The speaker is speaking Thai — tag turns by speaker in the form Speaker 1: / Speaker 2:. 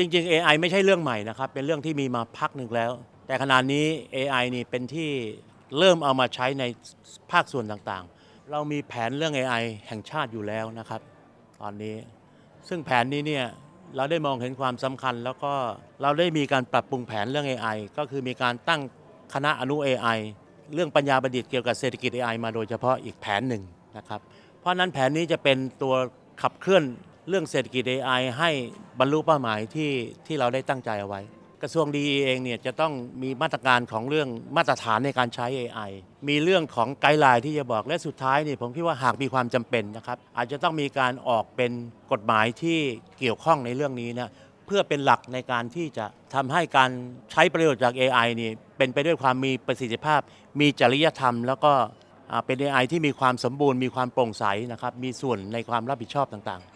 Speaker 1: จริงๆ AI ไม่ใช่เรื่องใหม่นะครับ เป็นเรื่องที่มีมาพักหนึ่งแล้ว แต่ขณะนี้ AI นี่เป็นที่เริ่มเอามาใช้ในภาคส่วนต่างๆ เรามีแผนเรื่อง AI แห่งชาติอยู่แล้วนะครับตอนนี้ ซึ่งแผนนี้เนี่ยเราได้มองเห็นความสำคัญ แล้วก็เราได้มีการปรับปรุงแผนเรื่อง AI ก็คือมีการตั้งคณะอนุ AI เรื่องปัญญาประดิษฐ์เกี่ยวกับเศรษฐกิจ AI มาโดยเฉพาะอีกแผนหนึ่งนะครับ เพราะนั้นแผนนี้จะเป็นตัวขับเคลื่อนเรื่องเศรษฐกิจ AI ให้บรรลุเป้าหมายที่ที่เราได้ตั้งใจเอาไว้ กระทรวงดีเองเนี่ยจะต้องมีมาตรการของเรื่องมาตรฐานในการใช้ AI มีเรื่องของไกด์ไลน์ที่จะบอก และสุดท้ายเนี่ยผมคิดว่าหากมีความจำเป็นนะครับอาจจะต้องมีการออกเป็นกฎหมายที่เกี่ยวข้องในเรื่องนี้นะเพื่อเป็นหลักในการที่จะทำให้การใช้ประโยชน์จาก AI นี่เป็นไปด้วยความมีประสิทธิภาพ มีจริยธรรม แล้วก็เป็น AI ที่มีความสมบูรณ์มีความโปร่งใสนะครับมีส่วนในความรับผิดชอบต่าง ๆ